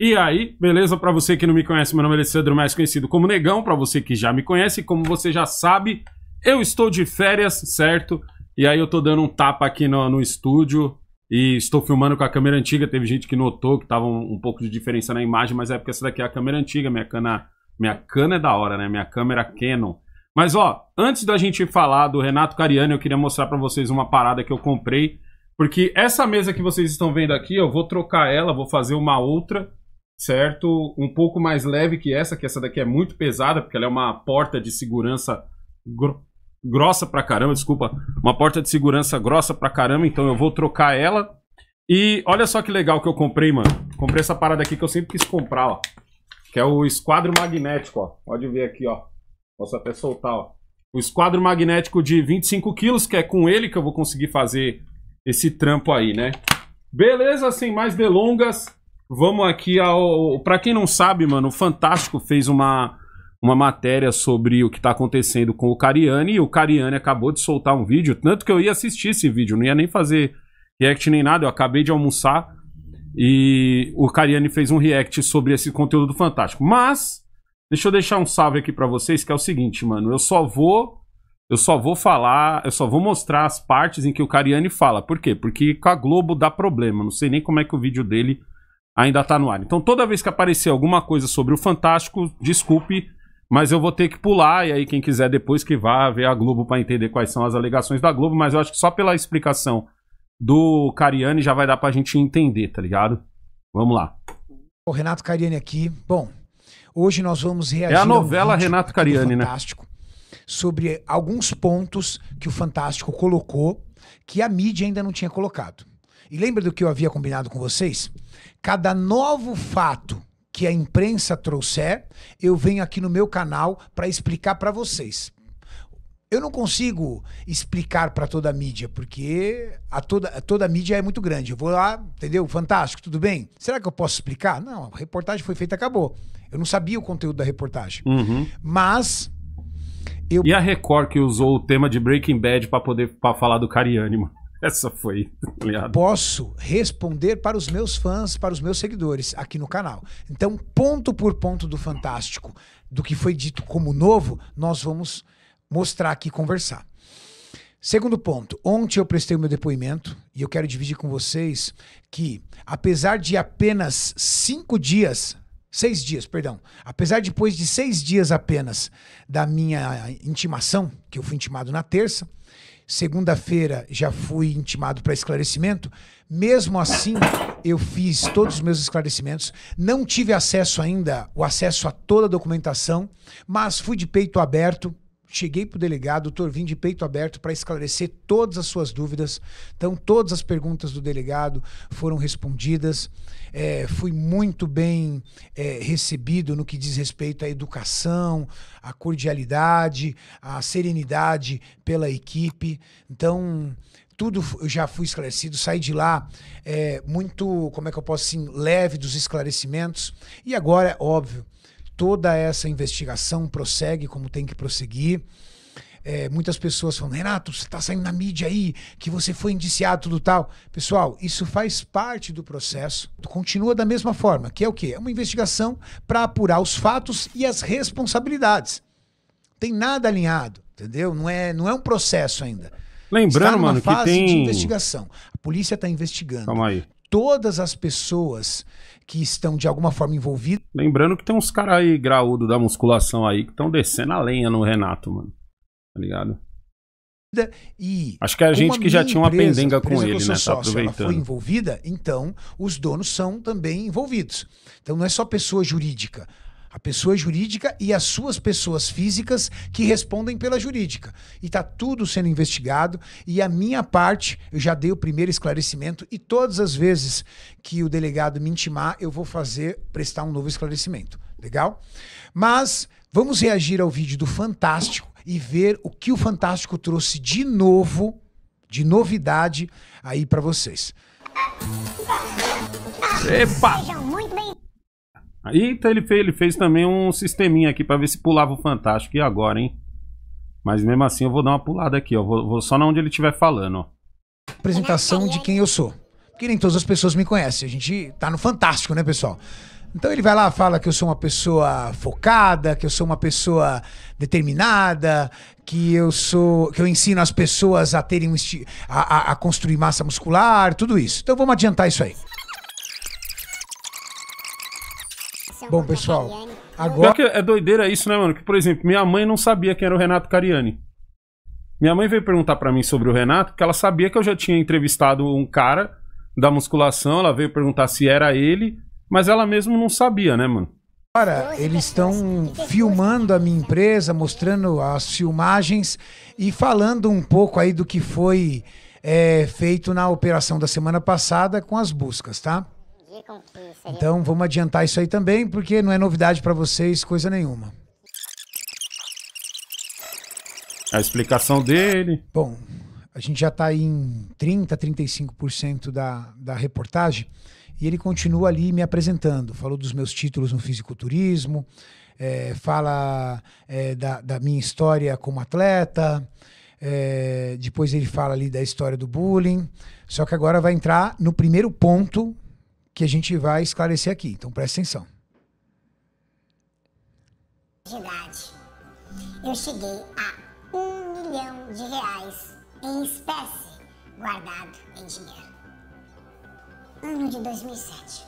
E aí, beleza? Para você que não me conhece, meu nome é Alessandro, mais conhecido como Negão. Para você que já me conhece, como você já sabe, eu estou de férias, certo? E aí eu tô dando um tapa aqui no, no estúdio e estou filmando com a câmera antiga. Teve gente que notou que tava um, um, pouco de diferença na imagem, mas é porque essa daqui é a câmera antiga. Minha cana, minha cana é da hora, né? Minha câmera Canon. Mas ó, antes da gente falar do Renato Cariani, eu queria mostrar para vocês uma parada que eu comprei. Porque essa mesa que vocês estão vendo aqui, eu vou trocar ela, vou fazer uma outra certo? Um pouco mais leve que essa, que essa daqui é muito pesada, porque ela é uma porta de segurança gr grossa pra caramba, desculpa, uma porta de segurança grossa pra caramba, então eu vou trocar ela. E olha só que legal que eu comprei, mano. Comprei essa parada aqui que eu sempre quis comprar, ó. Que é o esquadro magnético, ó. Pode ver aqui, ó. Posso até soltar, ó. O esquadro magnético de 25 quilos, que é com ele que eu vou conseguir fazer esse trampo aí, né? Beleza, sem mais delongas, Vamos aqui ao. Pra quem não sabe, mano, o Fantástico fez uma, uma matéria sobre o que tá acontecendo com o Cariani. E o Cariani acabou de soltar um vídeo. Tanto que eu ia assistir esse vídeo, não ia nem fazer react nem nada. Eu acabei de almoçar. E o Cariani fez um react sobre esse conteúdo do Fantástico. Mas, deixa eu deixar um salve aqui para vocês, que é o seguinte, mano. Eu só vou. Eu só vou falar, eu só vou mostrar as partes em que o Cariani fala. Por quê? Porque com a Globo dá problema. Não sei nem como é que o vídeo dele ainda está no ar. Então toda vez que aparecer alguma coisa sobre o Fantástico, desculpe, mas eu vou ter que pular. E aí quem quiser depois que vá ver a Globo para entender quais são as alegações da Globo. Mas eu acho que só pela explicação do Cariani já vai dar para a gente entender, tá ligado? Vamos lá. O Renato Cariani aqui. Bom, hoje nós vamos reagir. É a novela Renato Cariani, né? Fantástico sobre alguns pontos que o Fantástico colocou que a mídia ainda não tinha colocado. E lembra do que eu havia combinado com vocês? Cada novo fato que a imprensa trouxer, eu venho aqui no meu canal para explicar para vocês. Eu não consigo explicar para toda a mídia, porque a toda, toda a mídia é muito grande. Eu vou lá, entendeu? Fantástico, tudo bem? Será que eu posso explicar? Não, a reportagem foi feita, acabou. Eu não sabia o conteúdo da reportagem. Uhum. Mas eu... E a Record que usou o tema de Breaking Bad para poder pra falar do Cariani, mano. Essa foi. Aliado. Tá Posso responder para os meus fãs, para os meus seguidores aqui no canal. Então, ponto por ponto do Fantástico, do que foi dito como novo, nós vamos mostrar aqui conversar. Segundo ponto, ontem eu prestei o meu depoimento e eu quero dividir com vocês que, apesar de apenas cinco dias, seis dias, perdão, apesar depois de seis dias apenas da minha intimação, que eu fui intimado na terça, Segunda-feira já fui intimado para esclarecimento. Mesmo assim, eu fiz todos os meus esclarecimentos. Não tive acesso ainda, o acesso a toda a documentação, mas fui de peito aberto cheguei para o delegado, doutor, vim de peito aberto para esclarecer todas as suas dúvidas. Então, todas as perguntas do delegado foram respondidas. É, fui muito bem é, recebido no que diz respeito à educação, à cordialidade, à serenidade pela equipe. Então, tudo já fui esclarecido, saí de lá é, muito, como é que eu posso assim, leve dos esclarecimentos. E agora, óbvio, toda essa investigação prossegue como tem que prosseguir. É, muitas pessoas falam, Renato, você está saindo na mídia aí, que você foi indiciado, tudo tal. Pessoal, isso faz parte do processo. Continua da mesma forma, que é o quê? É uma investigação para apurar os fatos e as responsabilidades. Tem nada alinhado, entendeu? Não é, não é um processo ainda. Lembrando, Está numa mano, fase que tem de investigação. A polícia está investigando. Calma aí todas as pessoas que estão de alguma forma envolvidas. Lembrando que tem uns caras aí, graúdo da musculação aí, que estão descendo a lenha no Renato, mano. Tá ligado? E Acho que é a gente que já tinha uma empresa, pendenga com ele, né? Tá aproveitando. foi envolvida, então os donos são também envolvidos. Então não é só pessoa jurídica a pessoa jurídica e as suas pessoas físicas que respondem pela jurídica. E está tudo sendo investigado. E a minha parte, eu já dei o primeiro esclarecimento e todas as vezes que o delegado me intimar, eu vou fazer prestar um novo esclarecimento. Legal? Mas vamos reagir ao vídeo do Fantástico e ver o que o Fantástico trouxe de novo, de novidade aí para vocês. Epa! Sejam muito bem Eita, então ele fez, ele fez também um sisteminha aqui para ver se pulava o Fantástico. E agora, hein? Mas mesmo assim eu vou dar uma pulada aqui, ó. Vou, vou só na onde ele estiver falando, ó. Apresentação de quem eu sou. Porque nem todas as pessoas me conhecem. A gente tá no Fantástico, né, pessoal? Então ele vai lá, fala que eu sou uma pessoa focada, que eu sou uma pessoa determinada, que eu sou, que eu ensino as pessoas a terem um a, a, a construir massa muscular, tudo isso. Então vamos adiantar isso aí. Então, Bom, pessoal, né? agora. é doideira isso, né, mano? Que, por exemplo, minha mãe não sabia quem era o Renato Cariani. Minha mãe veio perguntar para mim sobre o Renato, porque ela sabia que eu já tinha entrevistado um cara da musculação, ela veio perguntar se era ele, mas ela mesmo não sabia, né, mano? Agora, eles né, estão filmando a minha empresa, mostrando as filmagens e falando um pouco aí do que foi é, feito na operação da semana passada com as buscas, tá? Então vamos adiantar isso aí também, porque não é novidade para vocês coisa nenhuma. A explicação dele. Bom, a gente já está em 30, 35% da, da reportagem e ele continua ali me apresentando. Falou dos meus títulos no fisiculturismo, é, fala é, da, da, minha história como atleta, é, depois ele fala ali da história do bullying. Só que agora vai entrar no primeiro ponto que a gente vai esclarecer aqui. Então presta atenção. De idade, eu cheguei a um milhão de reais em espécie guardado em dinheiro. Ano de 2007.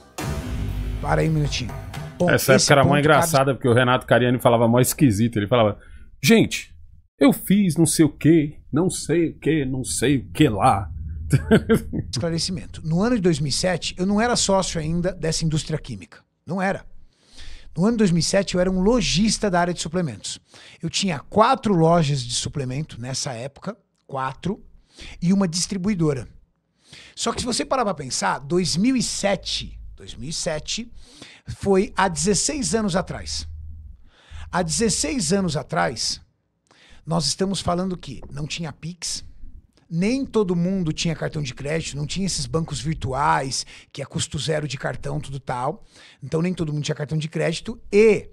Para aí um minutinho. Bom, Essa época era mó engraçada, cabe... porque o Renato Cariani falava mó esquisito. Ele falava, gente, eu fiz não sei o que, não sei o que, não sei o que lá. Esclarecimento. No ano de 2007, eu não era sócio ainda dessa indústria química. Não era. No ano de 2007, eu era um lojista da área de suplementos. Eu tinha quatro lojas de suplemento nessa época, quatro, e uma distribuidora. Só que se você parar para pensar, 2007, 2007 foi há 16 anos atrás. Há 16 anos atrás, nós estamos falando que não tinha Pix, nem todo mundo tinha cartão de crédito, não tinha esses bancos virtuais, que é custo zero de cartão, tudo tal. Então nem todo mundo tinha cartão de crédito e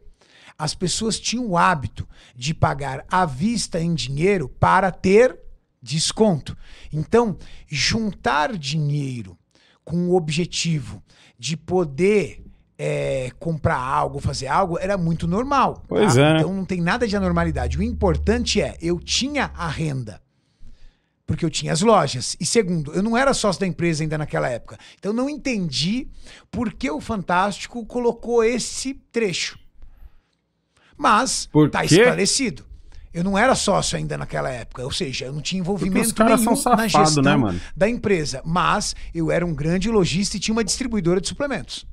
as pessoas tinham o hábito de pagar à vista em dinheiro para ter desconto. Então, juntar dinheiro com o objetivo de poder é, comprar algo, fazer algo, era muito normal. Pois tá? é. Né? Então não tem nada de anormalidade. O importante é, eu tinha a renda porque eu tinha as lojas. E segundo, eu não era sócio da empresa ainda naquela época. Então eu não entendi por que o Fantástico colocou esse trecho. Mas por tá esclarecido. Eu não era sócio ainda naquela época, ou seja, eu não tinha envolvimento nenhum safado, na né, gestão né, da empresa. Mas eu era um grande lojista e tinha uma distribuidora de suplementos.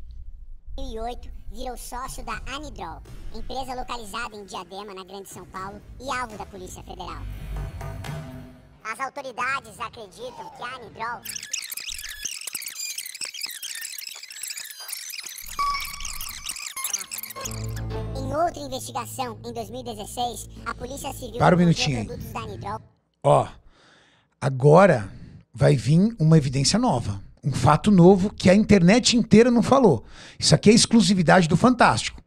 2008, virou sócio da Anidrol, empresa localizada em Diadema, na Grande São Paulo, e alvo da Polícia Federal. As autoridades acreditam que a Anidrol Em outra investigação, em 2016, a Polícia Civil. Para um minutinho aí. Ó, agora vai vir uma evidência nova. Um fato novo que a internet inteira não falou. Isso aqui é exclusividade do Fantástico.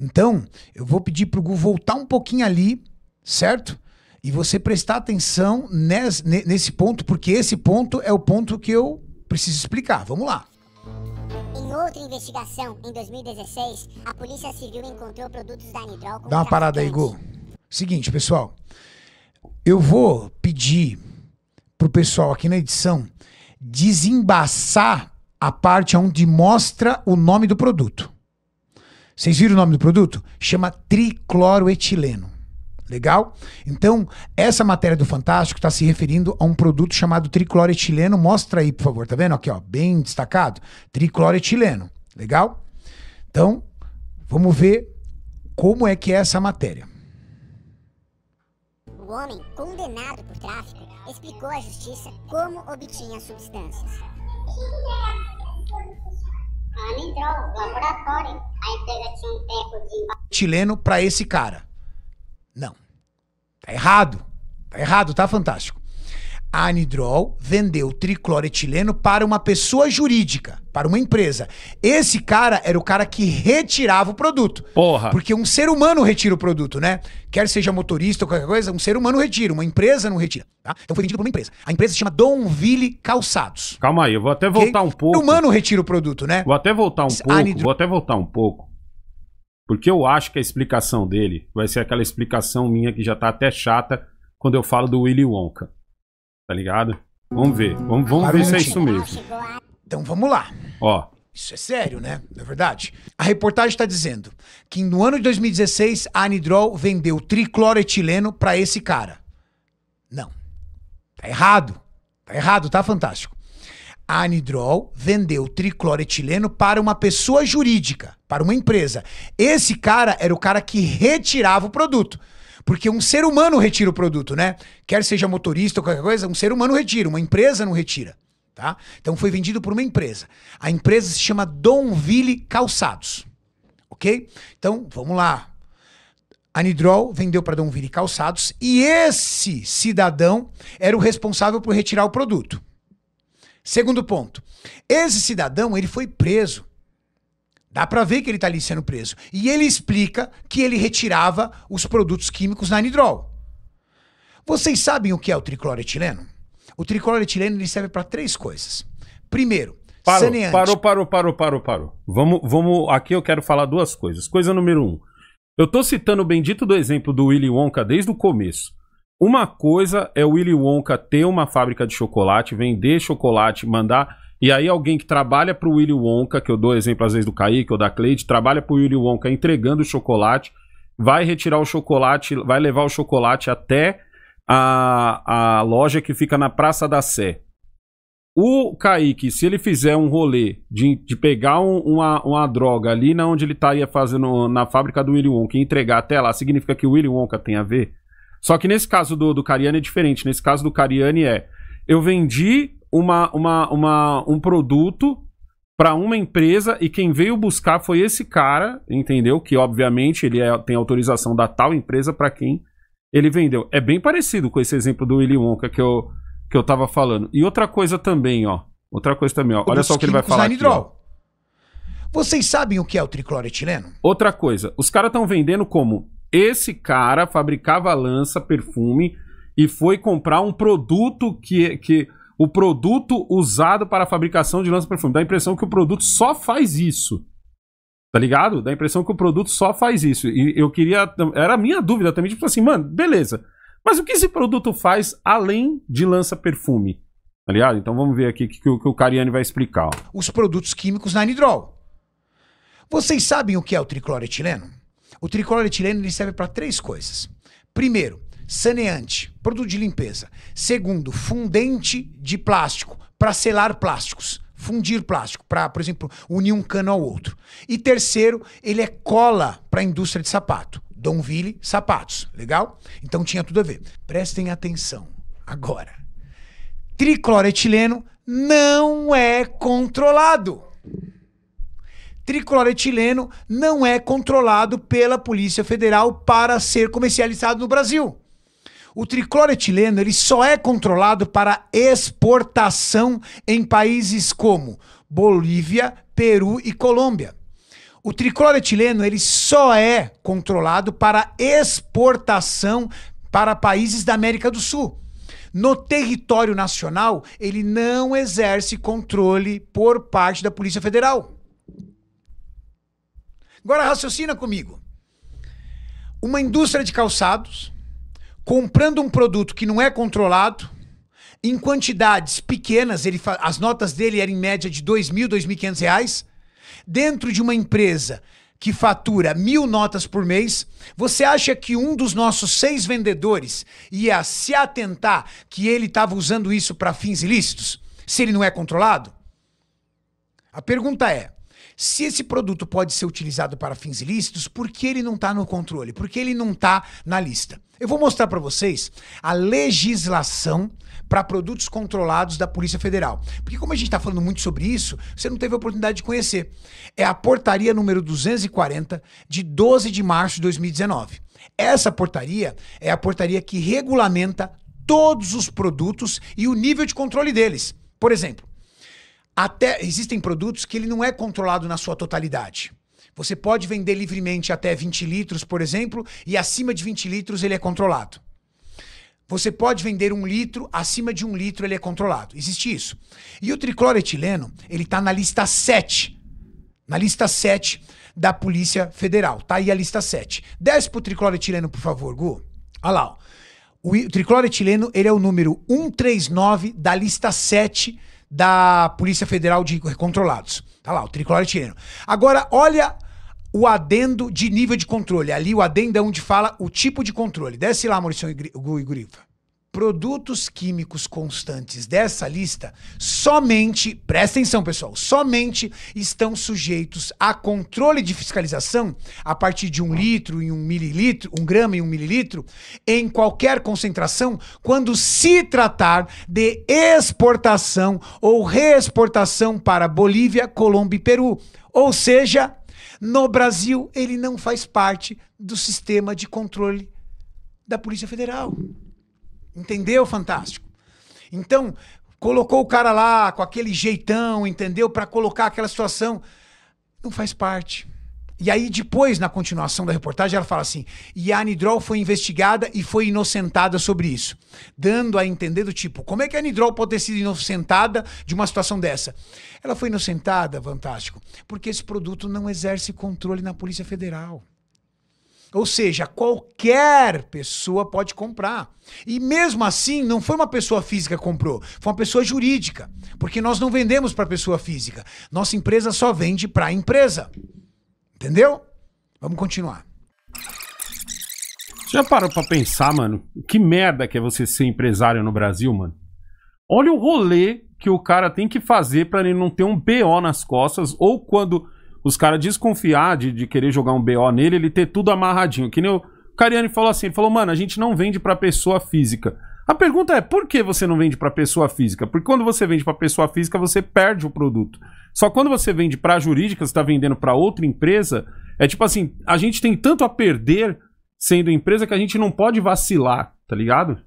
Então, eu vou pedir pro Gu voltar um pouquinho ali, certo? E você prestar atenção nesse ponto, porque esse ponto é o ponto que eu preciso explicar. Vamos lá. Em outra investigação, em 2016, a Polícia Civil encontrou produtos da Anitrol Dá uma parada aí, Gu. Seguinte, pessoal. Eu vou pedir pro pessoal aqui na edição desembaçar a parte onde mostra o nome do produto. Vocês viram o nome do produto? Chama tricloroetileno. Legal? Então, essa matéria do Fantástico está se referindo a um produto chamado tricloretileno. Mostra aí, por favor, tá vendo? Aqui, ó, bem destacado. Tricloretileno. Legal? Então, vamos ver como é que é essa matéria. O homem condenado por tráfico explicou à justiça como obtinha substâncias. Ela me entrou laboratório, a empresa tinha um teco de... Tileno para esse cara. Não. Tá errado. Tá errado, tá fantástico. A Anidrol vendeu tricloretileno para uma pessoa jurídica, para uma empresa. Esse cara era o cara que retirava o produto. Porra. Porque um ser humano retira o produto, né? Quer seja motorista ou qualquer coisa, um ser humano retira, uma empresa não retira. Tá? Então foi vendido para uma empresa. A empresa se chama Donville Calçados. Calma aí, eu vou até voltar okay? um pouco. O humano retira o produto, né? Vou até voltar um pouco. Anidrol... Vou até voltar um pouco. Porque eu acho que a explicação dele vai ser aquela explicação minha que já tá até chata quando eu falo do Willy Wonka. Tá ligado? Vamos ver. Vamos, vamos ver se é isso mesmo. Então vamos lá. Ó. Isso é sério, né? Não é verdade? A reportagem está dizendo que no ano de 2016 a Anidrol vendeu tricloroetileno para esse cara. Não. Tá errado. Tá errado, tá fantástico a Anidrol vendeu tricloretileno para uma pessoa jurídica, para uma empresa. Esse cara era o cara que retirava o produto. Porque um ser humano retira o produto, né? Quer seja motorista ou qualquer coisa, um ser humano retira, uma empresa não retira. Tá? Então foi vendido por uma empresa. A empresa se chama Donville Calçados. Ok? Então vamos lá. Anidrol vendeu para Donville Calçados e esse cidadão era o responsável por retirar o produto. Segundo ponto, esse cidadão ele foi preso. Dá para ver que ele está ali sendo preso. E ele explica que ele retirava os produtos químicos na anidrol. Vocês sabem o que é o tricloretileno? O tricloretileno ele serve para três coisas. Primeiro, parou, saneante. Parou, parou, parou, parou, parou. Vamos, vamos, aqui eu quero falar duas coisas. Coisa número um. Eu tô citando o bendito do exemplo do Willy Wonka desde o começo. Uma coisa é o Willy Wonka ter uma fábrica de chocolate, vender chocolate, mandar. E aí alguém que trabalha para o Willy Wonka, que eu dou exemplo às vezes do Kaique ou da Cleide, trabalha para o Willy Wonka entregando chocolate, vai retirar o chocolate, vai levar o chocolate até a, a loja que fica na Praça da Sé. O Kaique, se ele fizer um rolê de, de pegar um, uma, uma droga ali na onde ele estaria tá, fazendo na fábrica do Willy Wonka e entregar até lá, significa que o Willy Wonka tem a ver? Só que nesse caso do, do Cariani é diferente. Nesse caso do Cariani é: eu vendi uma, uma, uma, um produto para uma empresa e quem veio buscar foi esse cara, entendeu? Que obviamente ele é, tem autorização da tal empresa para quem ele vendeu. É bem parecido com esse exemplo do Willy Wonka que eu, que eu tava falando. E outra coisa também, ó. Outra coisa também, ó. Olha só o que ele vai falar. Aqui, ó. Vocês sabem o que é o tricloretileno? Outra coisa, os caras estão vendendo como esse cara fabricava lança, perfume, e foi comprar um produto que, que o produto usado para a fabricação de lança-perfume. Dá a impressão que o produto só faz isso. Tá ligado? Dá a impressão que o produto só faz isso. E eu queria. Era a minha dúvida também, tipo assim, mano, beleza. Mas o que esse produto faz além de lança-perfume? Tá ligado? Então vamos ver aqui o que, que, que, o Cariani vai explicar. Ó. Os produtos químicos na Nidrol. Vocês sabem o que é o tricloretileno? O tricolor etileno ele serve para três coisas. Primeiro, saneante, produto de limpeza. Segundo, fundente de plástico, para selar plásticos, fundir plástico, para, por exemplo, unir um cano ao outro. E terceiro, ele é cola para a indústria de sapato. Donville sapatos, legal? Então tinha tudo a ver. Prestem atenção agora. Tricloretileno não é controlado tricloretileno não é controlado pela Polícia Federal para ser comercializado no Brasil. O tricloretileno ele só é controlado para exportação em países como Bolívia, Peru e Colômbia. O tricloretileno ele só é controlado para exportação para países da América do Sul. No território nacional, ele não exerce controle por parte da Polícia Federal. Agora raciocina comigo. Uma indústria de calçados comprando um produto que não é controlado em quantidades pequenas, ele as notas dele eram em média de dois mil, dois mil quinhentos reais. Dentro de uma empresa que fatura mil notas por mês, você acha que um dos nossos seis vendedores ia se atentar que ele estava usando isso para fins ilícitos, se ele não é controlado? A pergunta é: se esse produto pode ser utilizado para fins ilícitos, por que ele não está no controle? Por que ele não está na lista? Eu vou mostrar para vocês a legislação para produtos controlados da Polícia Federal. Porque como a gente está falando muito sobre isso, você não teve a oportunidade de conhecer. É a portaria número 240 de 12 de março de 2019. Essa portaria é a portaria que regulamenta todos os produtos e o nível de controle deles. Por exemplo, até existem produtos que ele não é controlado na sua totalidade. Você pode vender livremente até 20 litros, por exemplo, e acima de 20 litros ele é controlado. Você pode vender um litro, acima de um litro ele é controlado. Existe isso. E o tricloretileno, ele está na lista 7. Na lista 7 da Polícia Federal. Tá aí a lista 7. Desce pro tricloretileno, por favor, Gu. Olha lá, ó. O tricloretileno, ele é o número 139 da lista 7 da Polícia Federal de Controlados. Tá lá, o tricolor etileno. Agora, olha o adendo de nível de controle. Ali o adendo é onde fala o tipo de controle. Desce lá, Maurício Iguriva produtos químicos constantes dessa lista somente, presta atenção pessoal, somente estão sujeitos a controle de fiscalização a partir de um litro e um mililitro, um grama e um mililitro, em qualquer concentração, quando se tratar de exportação ou reexportação para Bolívia, Colômbia e Peru. Ou seja, no Brasil ele não faz parte do sistema de controle da Polícia Federal entendeu Fantástico. Então, colocou o cara lá com aquele jeitão, entendeu? Para colocar aquela situação. Não faz parte. E aí, depois, na continuação da reportagem, ela fala assim: e a anidrol foi investigada e foi inocentada sobre isso. Dando a entender do tipo, como é que a anidrol pode ter sido inocentada de uma situação dessa? Ela foi inocentada, fantástico, porque esse produto não exerce controle na Polícia Federal. Ou seja, qualquer pessoa pode comprar. E mesmo assim, não foi uma pessoa física que comprou, foi uma pessoa jurídica. Porque nós não vendemos para pessoa física. Nossa empresa só vende para a empresa. Entendeu? Vamos continuar. Já parou para pensar, mano? Que merda que é você ser empresário no Brasil, mano? Olha o rolê que o cara tem que fazer para ele não ter um BO nas costas ou quando os caras desconfiar de, de querer jogar um BO nele, ele ter tudo amarradinho. Que nem o Cariani falou assim, ele falou, mano, a gente não vende para pessoa física. A pergunta é, por que você não vende para pessoa física? Porque quando você vende para pessoa física, você perde o produto. Só quando você vende para jurídica, você está vendendo para outra empresa, é tipo assim, a gente tem tanto a perder sendo empresa que a gente não pode vacilar, tá ligado?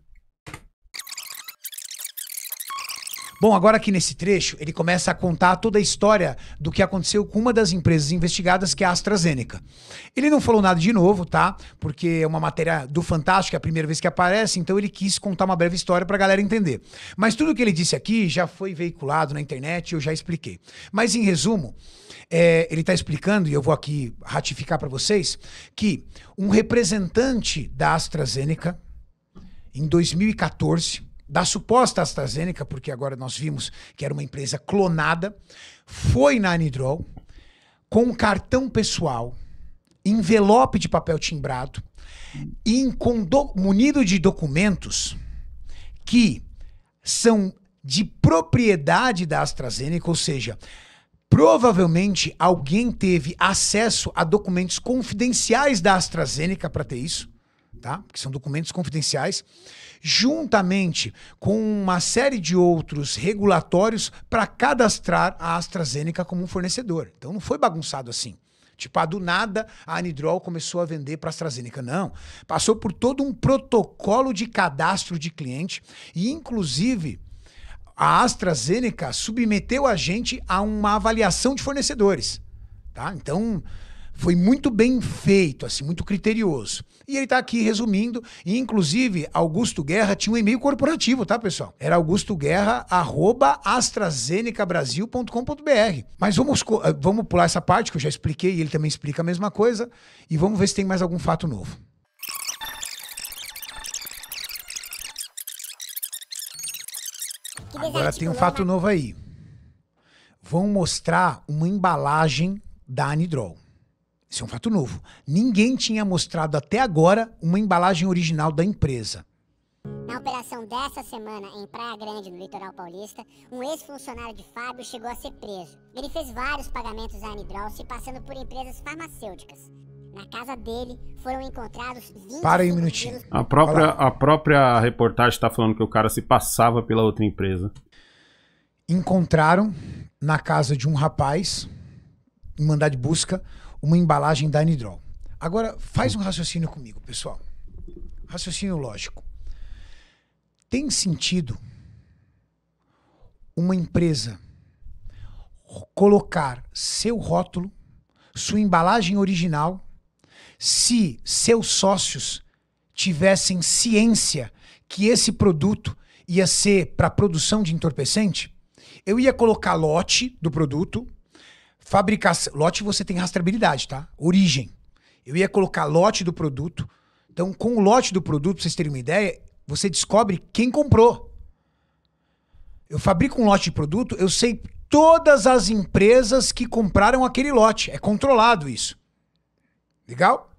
Bom, agora aqui nesse trecho, ele começa a contar toda a história do que aconteceu com uma das empresas investigadas, que é a AstraZeneca. Ele não falou nada de novo, tá? Porque é uma matéria do Fantástico, é a primeira vez que aparece, então ele quis contar uma breve história para a galera entender. Mas tudo que ele disse aqui já foi veiculado na internet, eu já expliquei. Mas em resumo, é, ele está explicando, e eu vou aqui ratificar para vocês, que um representante da AstraZeneca, em 2014, da suposta AstraZeneca, porque agora nós vimos que era uma empresa clonada, foi na Anidrol com um cartão pessoal, envelope de papel timbrado e munido de documentos que são de propriedade da AstraZeneca, ou seja, provavelmente alguém teve acesso a documentos confidenciais da AstraZeneca para ter isso, tá? Que são documentos confidenciais juntamente com uma série de outros regulatórios para cadastrar a AstraZeneca como fornecedor. Então não foi bagunçado assim. Tipo, ah, do nada a Anidrol começou a vender para a AstraZeneca. Não. Passou por todo um protocolo de cadastro de cliente e, inclusive, a AstraZeneca submeteu a gente a uma avaliação de fornecedores. Tá? Então, foi muito bem feito, assim, muito criterioso. E ele está aqui resumindo. E, inclusive, Augusto Guerra tinha um e-mail corporativo, tá, pessoal? Era augustoguerra.astrazenecabrasil.com.br. Mas vamos, eh, vamos pular essa parte que eu já expliquei e ele também explica a mesma coisa. E vamos ver se tem mais algum fato novo. Agora tem um né, fato novo aí. Vão mostrar uma embalagem da Anidrol. Isso é um fato novo. Ninguém tinha mostrado até agora uma embalagem original da empresa. Na operação dessa semana em Praia Grande, no litoral paulista, um ex-funcionário de Fábio chegou a ser preso. Ele fez vários pagamentos à Anidrol se passando por empresas farmacêuticas. Na casa dele foram encontrados 20 Para aí um minutinho. A própria, a própria reportagem está falando que o cara se passava pela outra empresa. Encontraram na casa de um rapaz, em mandado de busca, uma embalagem da Anidrol. Agora, faz um raciocínio comigo, pessoal. Raciocínio lógico. Tem sentido uma empresa colocar seu rótulo, sua embalagem original, se seus sócios tivessem ciência que esse produto ia ser para produção de entorpecente? Eu ia colocar lote do produto, Fabricação. Lote você tem rastreabilidade, tá? Origem. Eu ia colocar lote do produto. Então, com o lote do produto, pra vocês terem uma ideia, você descobre quem comprou. Eu fabrico um lote de produto, eu sei todas as empresas que compraram aquele lote. É controlado isso. Legal?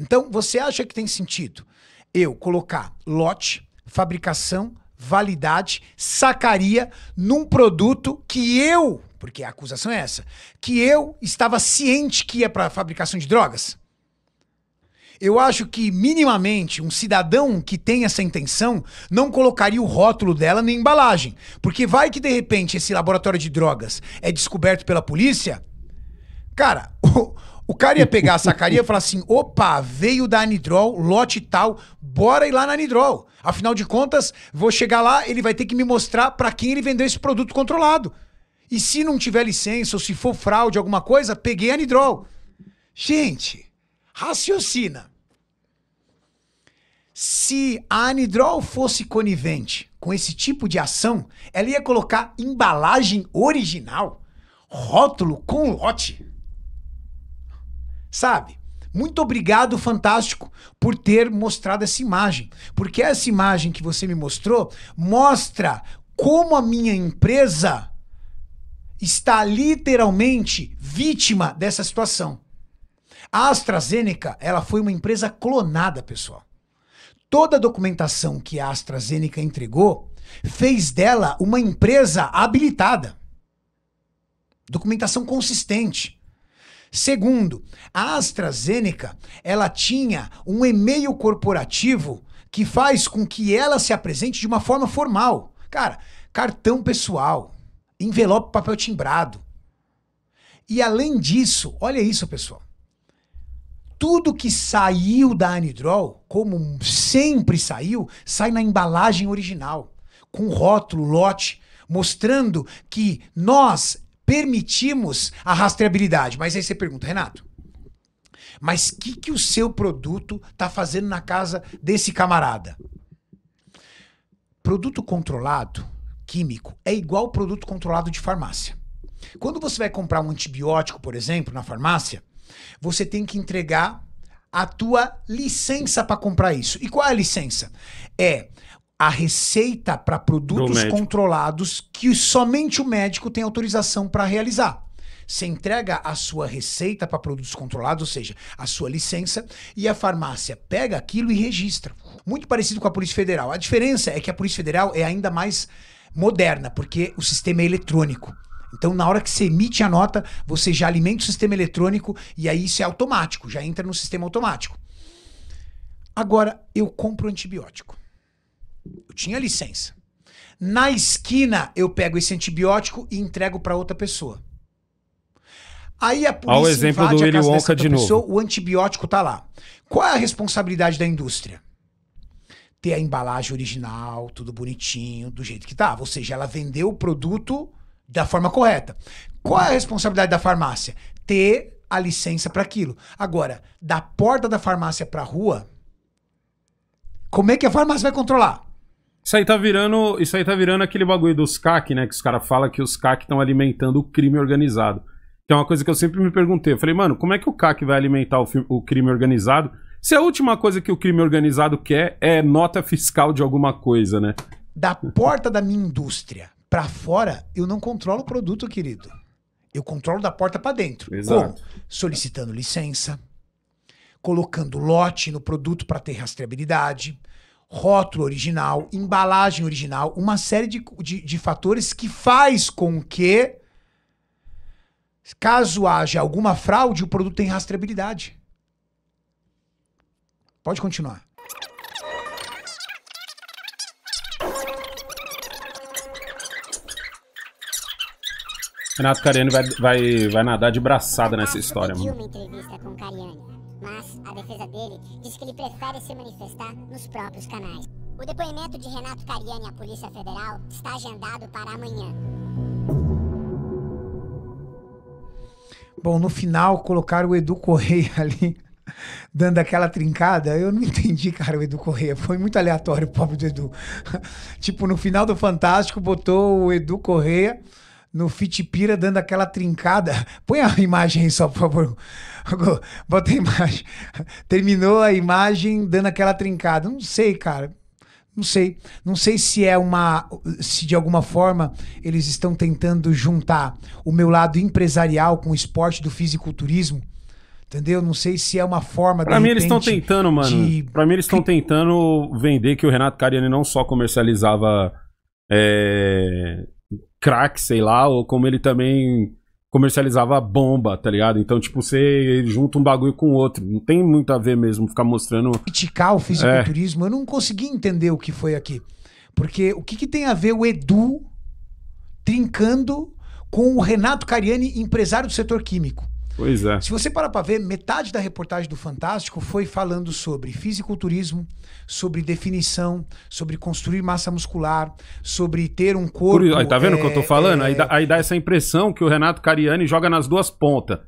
Então, você acha que tem sentido eu colocar lote, fabricação, validade, sacaria num produto que eu porque a acusação é essa, que eu estava ciente que ia para fabricação de drogas. Eu acho que, minimamente, um cidadão que tem essa intenção não colocaria o rótulo dela na embalagem. Porque vai que, de repente, esse laboratório de drogas é descoberto pela polícia. Cara, o, o cara ia pegar a sacaria e falar assim: opa, veio da Anidrol, lote tal, bora ir lá na Anidrol. Afinal de contas, vou chegar lá, ele vai ter que me mostrar para quem ele vendeu esse produto controlado. E se não tiver licença ou se for fraude, alguma coisa, peguei anidrol. Gente, raciocina. Se a anidrol fosse conivente com esse tipo de ação, ela ia colocar embalagem original, rótulo com lote. Sabe? Muito obrigado, Fantástico, por ter mostrado essa imagem. Porque essa imagem que você me mostrou mostra como a minha empresa está literalmente vítima dessa situação. A AstraZeneca, ela foi uma empresa clonada, pessoal. Toda a documentação que a AstraZeneca entregou fez dela uma empresa habilitada. Documentação consistente. Segundo, a AstraZeneca, ela tinha um e-mail corporativo que faz com que ela se apresente de uma forma formal. Cara, cartão pessoal, envelope papel timbrado. E além disso, olha isso, pessoal. Tudo que saiu da Anidrol, como sempre saiu, sai na embalagem original, com rótulo, lote, mostrando que nós permitimos a rastreabilidade. Mas aí você pergunta, Renato, mas o que, que o seu produto está fazendo na casa desse camarada? Produto controlado químico é igual produto controlado de farmácia. Quando você vai comprar um antibiótico, por exemplo, na farmácia, você tem que entregar a tua licença para comprar isso. E qual é a licença? É a receita para produtos controlados que somente o médico tem autorização para realizar. Você entrega a sua receita para produtos controlados, ou seja, a sua licença, e a farmácia pega aquilo e registra. Muito parecido com a Polícia Federal. A diferença é que a Polícia Federal é ainda mais moderna, porque o sistema é eletrônico. Então, na hora que você emite a nota, você já alimenta o sistema eletrônico e aí isso é automático, já entra no sistema automático. Agora, eu compro antibiótico. Eu tinha licença. Na esquina, eu pego esse antibiótico e entrego para outra pessoa. Aí a polícia Ao exemplo invade do a casa Willy Wonka de pessoa, novo. o antibiótico tá lá. Qual é a responsabilidade da indústria? ter a embalagem original, tudo bonitinho, do jeito que estava. Tá. Ou seja, ela vendeu o produto da forma correta. Qual é a responsabilidade da farmácia? Ter a licença para aquilo. Agora, da porta da farmácia para a rua, como é que a farmácia vai controlar? Isso aí tá virando, isso aí tá virando aquele bagulho dos CAC, né, que os caras falam que os CAC estão alimentando o crime organizado. Que é uma coisa que eu sempre me perguntei. Eu falei, mano, como é que o CAC vai alimentar o, o crime organizado se a última coisa que o crime organizado quer é nota fiscal de alguma coisa, né? Da porta da minha indústria para fora, eu não controlo o produto, querido. Eu controlo da porta para dentro. Exato. Como? Solicitando licença, colocando lote no produto para ter rastreabilidade, rótulo original, embalagem original, uma série de, de, de, fatores que faz com que, caso haja alguma fraude, o produto tenha rastreabilidade. Pode continuar. Renato Cariani vai, vai, vai nadar de braçada nessa história, mano. uma entrevista com Cariani, mas a defesa dele diz que ele prefere se manifestar nos próprios canais. O depoimento de Renato Cariani à Polícia Federal está agendado para amanhã. Bom, no final colocaram o Edu Correia ali dando aquela trincada, eu não entendi, cara, o Edu Correia. Foi muito aleatório o pobre do Edu. tipo, no final do Fantástico, botou o Edu Correia no Fitipira dando aquela trincada. Põe a imagem aí só, por favor. Bota a imagem. Terminou a imagem dando aquela trincada. Não sei, cara. Não sei. Não sei se é uma. Se de alguma forma eles estão tentando juntar o meu lado empresarial com o esporte do fisiculturismo Entendeu? Não sei se é uma forma Pra mim eles estão tentando, mano. De... Pra mim eles estão tentando vender que o Renato Cariani não só comercializava é, crack, sei lá, ou como ele também comercializava bomba, tá ligado? Então, tipo, você junta um bagulho com o outro. Não tem muito a ver mesmo ficar mostrando. Criticar o é. fisiculturismo, é. eu não consegui entender o que foi aqui. Porque o que, que tem a ver o Edu trincando com o Renato Cariani, empresário do setor químico? Pois é. Se você parar para ver, metade da reportagem do Fantástico foi falando sobre fisiculturismo, sobre definição, sobre construir massa muscular, sobre ter um corpo. Aí, tá vendo o é, que eu tô é, falando? É... Aí, dá, é. aí dá essa impressão que o Renato Cariani joga nas duas pontas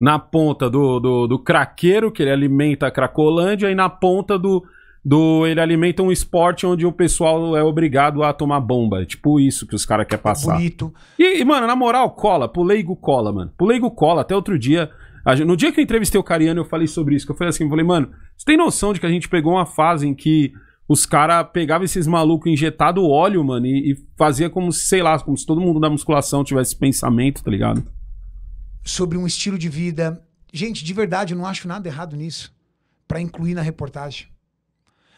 na ponta do, do, do craqueiro, que ele alimenta a Cracolândia, e na ponta do, do ele alimenta um esporte onde o pessoal é obrigado a tomar bomba. É tipo isso que os caras querem passar. Bonito. E, mano, na moral, cola. Pro leigo cola, mano. Pro leigo cola. Até outro dia. Gente, no dia que eu entrevistei o Cariano, eu falei sobre isso. Que eu falei assim, eu falei, mano, você tem noção de que a gente pegou uma fase em que os caras pegavam esses malucos injetado óleo, mano, e, e fazia como se, sei lá, como se todo mundo da musculação tivesse pensamento, tá ligado? Sobre um estilo de vida. Gente, de verdade, eu não acho nada errado nisso. para incluir na reportagem.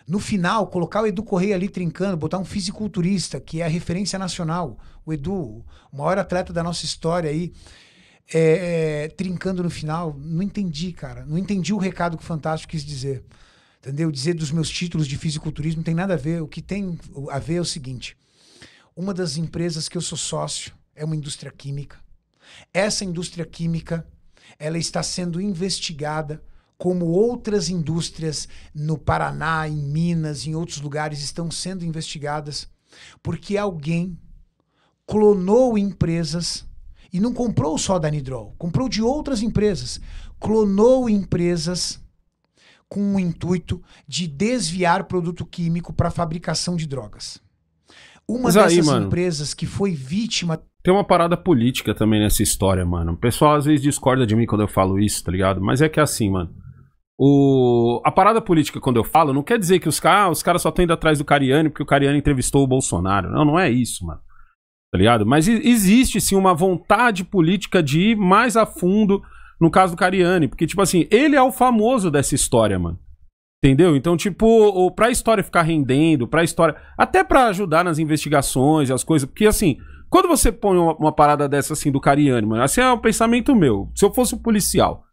No final, colocar o Edu Correia ali trincando, botar um fisiculturista, que é a referência nacional, o Edu, o maior atleta da nossa história aí, é, é, trincando no final, não entendi, cara. Não entendi o recado que o Fantástico quis dizer. Entendeu? Dizer dos meus títulos de fisiculturismo não tem nada a ver. O que tem a ver é o seguinte: uma das empresas que eu sou sócio é uma indústria química. Essa indústria química ela está sendo investigada como outras indústrias no Paraná, em Minas, em outros lugares estão sendo investigadas porque alguém clonou empresas e não comprou só da Nidrol, comprou de outras empresas, clonou empresas com o intuito de desviar produto químico para fabricação de drogas. Uma Mas dessas aí, empresas que foi vítima. Tem uma parada política também nessa história, mano. O pessoal às vezes discorda de mim quando eu falo isso, tá ligado? Mas é que é assim, mano. O, a parada política, quando eu falo, não quer dizer que os, ah, os caras só estão indo atrás do Cariani porque o Cariani entrevistou o Bolsonaro. Não, não é isso, mano. Tá ligado? Mas existe sim uma vontade política de ir mais a fundo no caso do Cariani. Porque, tipo assim, ele é o famoso dessa história, mano. Entendeu? Então, tipo, pra história ficar rendendo, pra história. Até para ajudar nas investigações, as coisas. Porque, assim, quando você põe uma, uma, parada dessa, assim, do Cariani, mano, assim é um pensamento meu. Se eu fosse um policial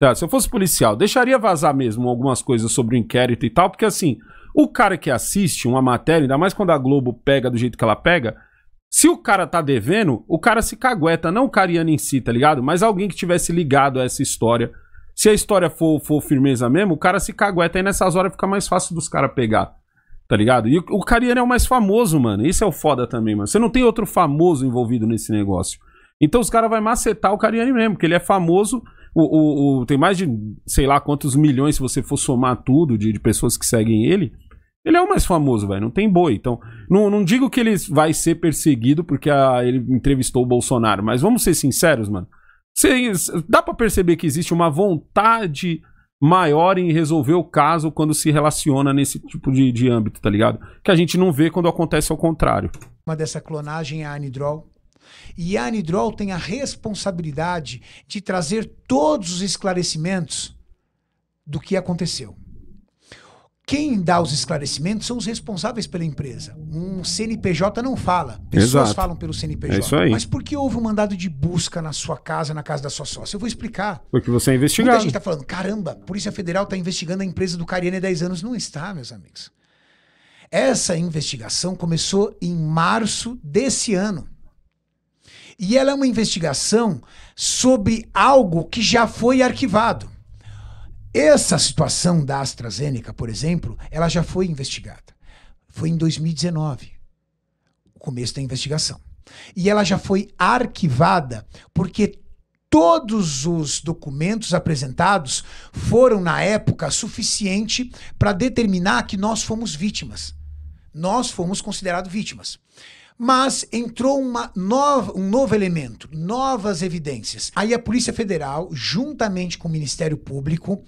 Tá, se eu fosse policial, deixaria vazar mesmo algumas coisas sobre o inquérito e tal, porque assim, o cara que assiste uma matéria, ainda mais quando a Globo pega do jeito que ela pega, se o cara tá devendo, o cara se cagueta, não o Cariano em si, tá ligado? Mas alguém que tivesse ligado a essa história. Se a história for, for firmeza mesmo, o cara se cagueta e nessas horas fica mais fácil dos caras pegar. Tá ligado? E o, Cariano é o mais famoso, mano. Isso é o foda também, mano. Você não tem outro famoso envolvido nesse negócio. Então os caras vão macetar o Cariano mesmo, porque ele é famoso o, o, o, tem mais de sei lá quantos milhões, se você for somar tudo, de, de pessoas que seguem ele. Ele é o mais famoso, velho. Não tem boi. Então, não, não digo que ele vai ser perseguido porque a, ah, ele entrevistou o Bolsonaro, mas vamos ser sinceros, mano. Cê, dá para perceber que existe uma vontade maior em resolver o caso quando se relaciona nesse tipo de, de âmbito, tá ligado? Que a gente não vê quando acontece ao contrário. Uma dessa clonagem é a anidrol e a Anidrol tem a responsabilidade de trazer todos os esclarecimentos do que aconteceu. Quem dá os esclarecimentos são os responsáveis pela empresa. Um CNPJ não fala. Pessoas Exato. falam pelo CNPJ. É mas por que houve um mandado de busca na sua casa, na casa da sua sócia? Eu vou explicar. Porque você é investigado. Muita gente está falando, caramba, a Polícia Federal está investigando a empresa do Cariani há 10 anos. Não está, meus amigos. Essa investigação começou em março desse ano. E ela é uma investigação sobre algo que já foi arquivado. Essa situação da AstraZeneca, por exemplo, ela já foi investigada. Foi em 2019, o começo da investigação. E ela já foi arquivada porque todos os documentos apresentados foram, na época, suficiente para determinar que nós fomos vítimas. Nós fomos considerados vítimas. Mas entrou uma nova, um novo elemento, novas evidências. Aí a Polícia Federal, juntamente com o Ministério Público,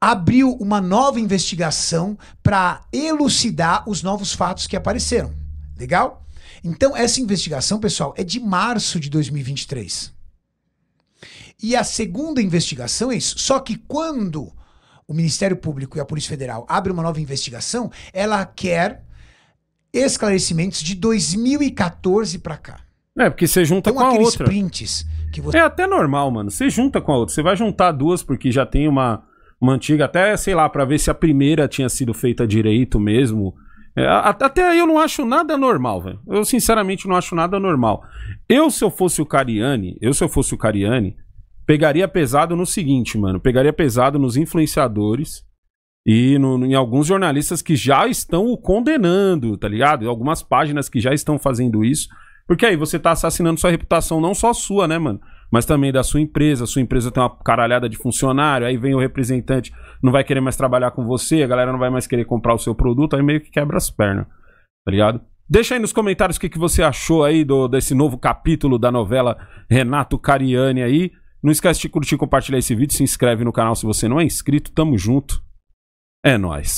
abriu uma nova investigação para elucidar os novos fatos que apareceram. Legal? Então, essa investigação, pessoal, é de março de 2023. E a segunda investigação é isso. Só que quando o Ministério Público e a Polícia Federal abrem uma nova investigação, ela quer esclarecimentos de 2014 para cá. É, porque você junta então, com a aqueles outra. prints que você... É até normal, mano. Você junta com a outra. Você vai juntar duas porque já tem uma, uma antiga, até, sei lá, para ver se a primeira tinha sido feita direito mesmo. É, até eu não acho nada normal, velho. Eu sinceramente não acho nada normal. Eu, se eu fosse o Cariani, eu se eu fosse o Cariani, pegaria pesado no seguinte, mano. Pegaria pesado nos influenciadores e no, em alguns jornalistas que já estão o condenando, tá ligado? Em algumas páginas que já estão fazendo isso. Porque aí você tá assassinando sua reputação, não só sua, né, mano? Mas também da sua empresa. Sua empresa tem uma caralhada de funcionário, aí vem o representante, não vai querer mais trabalhar com você, a galera não vai mais querer comprar o seu produto, aí meio que quebra as pernas, tá ligado? Deixa aí nos comentários o que, que você achou aí do, desse novo capítulo da novela Renato Cariani aí. Não esquece de curtir, compartilhar esse vídeo, se inscreve no canal se você não é inscrito. Tamo junto. É nóis.